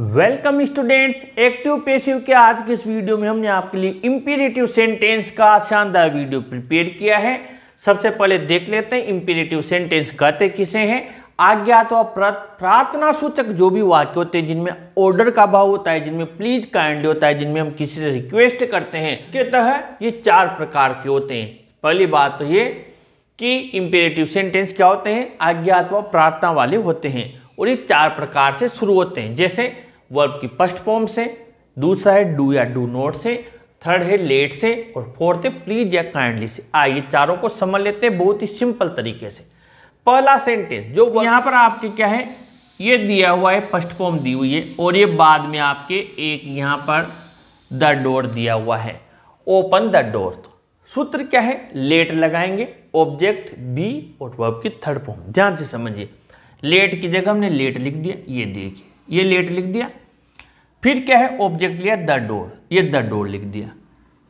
welcome students active पेशिव के आज के इस वीडियो में हमने आपके लिए इंपेरेटिव सेंटेंस का शानदार वीडियो प्रिपेयर किया है सबसे पहले देख लेते हैं इम्पीरेटिव सेंटेंस कहते किसे हैं आज्ञा अथवा प्रार्थना सूचक जो भी वाक्य होते हैं जिनमें ऑर्डर का भाव होता है जिनमें प्लीज काइंडली होता है जिनमें हम किसी से रिक्वेस्ट करते हैं के तहत ये चार प्रकार के होते हैं पहली बात तो ये कि इंपेरेटिव सेंटेंस क्या होते हैं आज्ञा अथवा प्रार्थना वाले होते हैं और ये चार प्रकार से शुरू होते हैं जैसे वर्ब की फर्स्ट फॉर्म से दूसरा है डू या डू नोट से थर्ड है लेट से और फोर्थ है प्लीज या काइंडली से आइए चारों को समझ लेते हैं बहुत ही सिंपल तरीके से पहला सेंटेंस जो यहाँ पर आपके क्या है ये दिया हुआ है फर्स्ट फॉर्म दी हुई है और ये बाद में आपके एक यहाँ पर द डोर दिया हुआ है ओपन द डोर सूत्र क्या है लेट लगाएंगे ऑब्जेक्ट बी और वर्ब की थर्ड फॉर्म ध्यान से समझिए लेट की जगह हमने लेट लिख दिया ये देखिए ये लेट लिख दिया फिर क्या है ऑब्जेक्ट लिया द डोर ये द डोर लिख दिया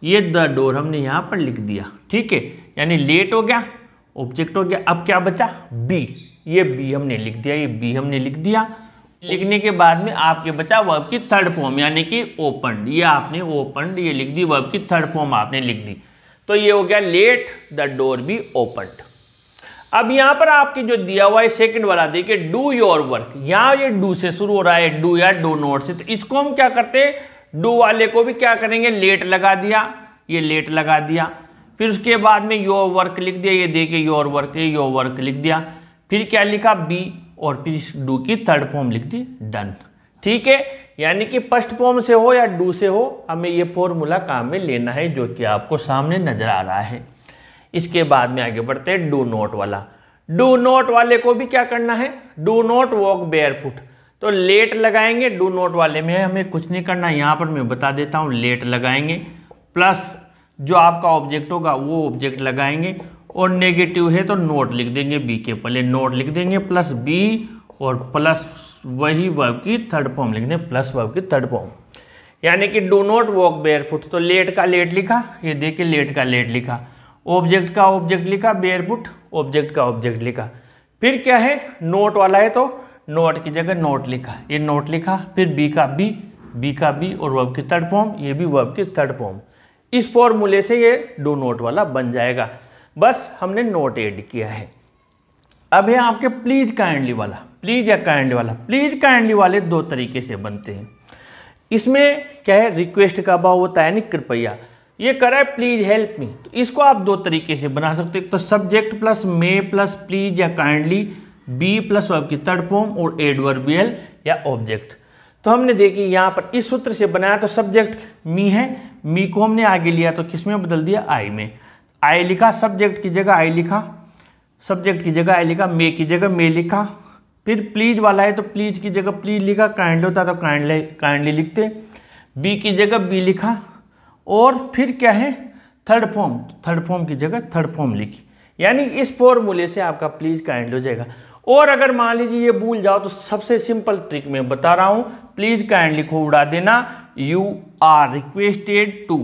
ये द डोर हमने यहाँ पर लिख दिया ठीक है यानी लेट हो गया ऑब्जेक्ट हो गया अब क्या बचा बी ये बी हमने लिख दिया ये बी हमने लिख दिया लिखने के बाद में आपके बचा वर्ब की थर्ड फॉर्म यानी कि ओपन ये आपने ओपन ये लिख दी वर्ब की थर्ड फॉर्म आपने लिख दी तो ये हो गया let the door be open अब यहाँ पर आपके जो दिया हुआ है सेकंड वाला देखिए डू योर वर्क यहाँ ये डू से शुरू हो रहा है डू या डो नोट से तो इसको हम क्या करते हैं डू वाले को भी क्या करेंगे लेट लगा दिया ये लेट लगा दिया फिर उसके बाद में योर वर्क लिख दिया ये देखिए योर वर्क ये योर वर्क लिख दिया फिर क्या लिखा बी और फिर इस डू की थर्ड फॉर्म लिख दी डन ठीक है यानी कि फर्स्ट फॉर्म से हो या डू से हो हमें ये फॉर्मूला काम में लेना है जो कि आपको सामने नजर आ रहा है इसके बाद में आगे बढ़ते हैं डू नोट वाला डू नोट वाले को भी क्या करना है do not walk barefoot तो लेट लगाएंगे डू नोट वाले में हमें कुछ नहीं करना यहाँ पर मैं बता देता हूँ लेट लगाएंगे प्लस जो आपका ऑब्जेक्ट होगा वो ऑब्जेक्ट लगाएंगे और नेगेटिव है तो नोट लिख देंगे बी के पहले नोट लिख देंगे प्लस बी और प्लस वही वर्ब की थर्ड फॉर्म लिख दें प्लस वर्ब की थर्ड फॉर्म यानी कि do not walk barefoot तो लेट का लेट लिखा ये देखिए लेट का लेट लिखा ऑब्जेक्ट का ऑब्जेक्ट लिखा बेयरफुट ऑब्जेक्ट का ऑब्जेक्ट लिखा फिर क्या है नोट वाला है तो नोट की जगह नोट लिखा ये नोट लिखा फिर बी का बी बी का बी और वर्ब की थर्ड फॉर्म ये भी वर्ब की थर्ड फॉर्म इस फॉर्मूले से ये डो नोट वाला बन जाएगा बस हमने नोट एड किया है अब है आपके प्लीज काइंडली वाला प्लीज या काइंडली वाला प्लीज काइंडली वाले दो तरीके से बनते हैं इसमें क्या है रिक्वेस्ट का भाव होता है यानी कृपया ये करा है प्लीज हेल्प मी तो इसको आप दो तरीके से बना सकते हैं तो subject plus may plus please या काइंडली बी प्लस वर्ब की थर्ड फॉर्म और एडवर्बियल या ऑब्जेक्ट तो हमने देखी यहाँ पर इस सूत्र से बनाया तो सब्जेक्ट मी है मी को हमने आगे लिया तो किस में बदल दिया आई में आई लिखा सब्जेक्ट की जगह आई लिखा सब्जेक्ट की जगह आई लिखा मे की जगह मे लिखा फिर प्लीज वाला है तो प्लीज की जगह प्लीज लिखा काइंडली होता तो काइंडली काइंडली लिखते बी की जगह बी लिखा और फिर क्या है थर्ड फॉर्म थर्ड फॉर्म की जगह थर्ड फॉर्म लिखी यानी इस फॉर्मूले से आपका प्लीज का एंड हो जाएगा और अगर मान लीजिए ये भूल जाओ तो सबसे सिंपल ट्रिक मैं बता रहा हूँ प्लीज काइंड लिखो उड़ा देना यू आर रिक्वेस्टेड टू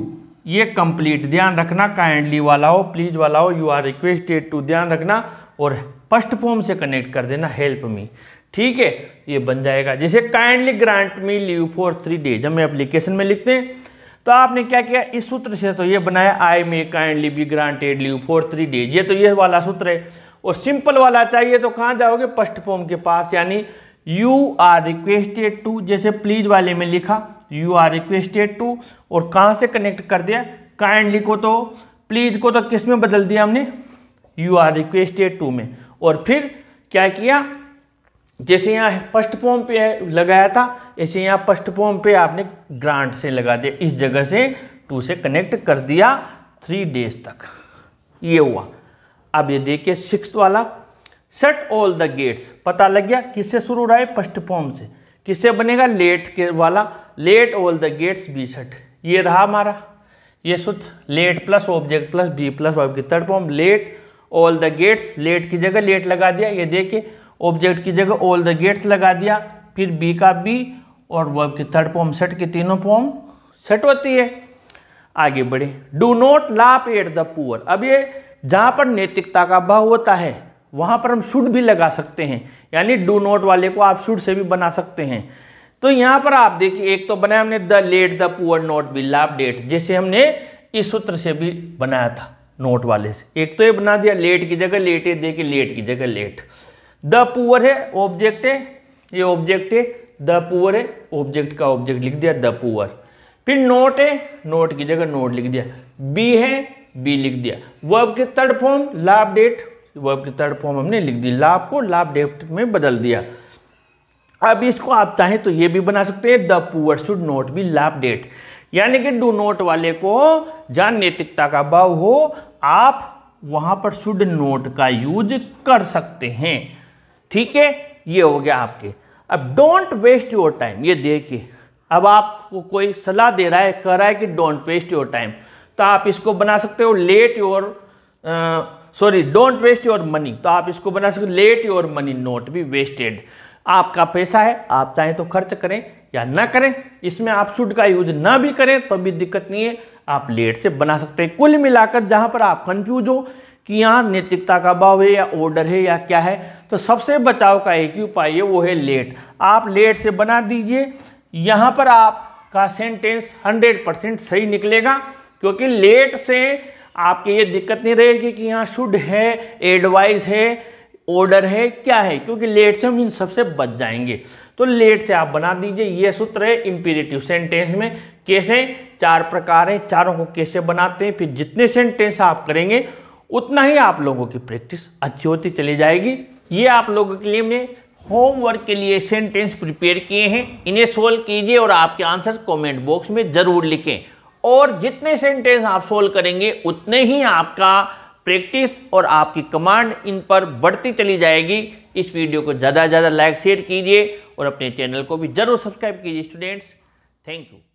ये कंप्लीट ध्यान रखना काइंडली वाला हो प्लीज वाला हो यू आर रिक्वेस्टेड टू ध्यान रखना और फर्स्ट फॉर्म से कनेक्ट कर देना हेल्प मी ठीक है ये बन जाएगा जैसे kindly grant me leave for three days हमें एप्लीकेशन में लिखते हैं तो आपने क्या किया इस सूत्र से तो ये बनाया I may kindly be granted leave for three days ये तो ये वाला सूत्र है और सिंपल वाला चाहिए तो कहाँ जाओगे फर्स्ट फॉर्म के पास यानी यू आर रिक्वेस्टेड टू जैसे प्लीज वाले में लिखा यू आर रिक्वेस्टेड टू और कहाँ से कनेक्ट कर दिया काइंडली को तो प्लीज को तो किस में बदल दिया हमने यू आर रिक्वेस्टेड टू में और फिर क्या किया जैसे यहाँ फर्स्ट फॉर्म पे लगाया था ऐसे यहाँ फर्स्ट फॉर्म पे आपने ग्रांट से लगा दिया इस जगह से टू से कनेक्ट कर दिया थ्री डेज तक ये हुआ अब ये देखिए सिक्स वाला सेट ऑल द गेट्स पता लग गया किससे शुरू रहा है फर्स्ट फॉर्म से किससे बनेगा लेट के वाला let all the gates be set ये रहा हमारा ये सूत्र let plus object plus be plus object की third form let all the gates let की जगह लेट लगा दिया ये देखिए ऑब्जेक्ट की जगह ऑल द गेट्स लगा दिया फिर बी का बी और वर्ब की थर्ड फॉर्म सेट की तीनों फॉर्म सेट होती है आगे बढ़े do not laugh at the poor अब ये जहाँ पर नैतिकता का अभाव होता है वहाँ पर हम शुड भी लगा सकते हैं यानी डू नॉट वाले को आप शुड से भी बना सकते हैं तो यहाँ पर आप देखिए एक तो बनाया हमने the let the poor not be laughed at जैसे हमने इस सूत्र से भी बनाया था नोट वाले से एक तो ये बना दिया लेट की जगह लेटे दे के लेट की जगह लेट द पुअर है ऑब्जेक्ट है ये ऑब्जेक्ट है द पुअर है ऑब्जेक्ट का ऑब्जेक्ट लिख दिया द पुअर फिर नोट है नोट की जगह नोट लिख दिया बी है बी लिख दिया वर्ब के third form laughed at verb के थर्ड फॉर्म हमने लिख दी लाभ को लाभ डेट में बदल दिया अब इसको आप चाहें तो ये भी बना सकते हैं the poor should not be laughed at यानी कि डू नोट वाले को जहाँ नैतिकता का भाव हो आप वहाँ पर शुड नोट का यूज कर सकते हैं ठीक है ये हो गया आपके अब डोंट वेस्ट योर टाइम ये देखिए अब आपको कोई सलाह दे रहा है कह रहा है कि डोंट वेस्ट योर टाइम तो आप इसको बना सकते हो let your sorry don't waste your money तो आप इसको बना सकते हो let your money not be wasted आपका पैसा है आप चाहें तो खर्च करें या ना करें इसमें आप शुड का यूज ना भी करें तो भी दिक्कत नहीं है आप लेट से बना सकते हैं कुल मिलाकर जहां पर आप कंफ्यूज हो कि यहाँ नैतिकता का अभाव है या ऑर्डर है या क्या है तो सबसे बचाव का एक ही उपाय है वो है लेट आप लेट से बना दीजिए यहाँ पर आपका सेंटेंस 100 परसेंट सही निकलेगा क्योंकि लेट से आपके ये दिक्कत नहीं रहेगी कि यहाँ शुड है एडवाइस है ऑर्डर है क्या है क्योंकि लेट से हम इन सबसे बच जाएंगे तो लेट से आप बना दीजिए ये सूत्र है इम्पीरेटिव सेंटेंस में कैसे चार प्रकार हैं चारों को कैसे बनाते हैं फिर जितने सेंटेंस आप करेंगे उतना ही आप लोगों की प्रैक्टिस अच्छी होती चली जाएगी ये आप लोगों के लिए मैं होमवर्क के लिए सेंटेंस प्रिपेयर किए हैं इन्हें सोल्व कीजिए और आपके आंसर कमेंट बॉक्स में ज़रूर लिखें और जितने सेंटेंस आप सोल्व करेंगे उतने ही आपका प्रैक्टिस और आपकी कमांड इन पर बढ़ती चली जाएगी इस वीडियो को ज़्यादा से ज़्यादा लाइक शेयर कीजिए और अपने चैनल को भी ज़रूर सब्सक्राइब कीजिए स्टूडेंट्स थैंक यू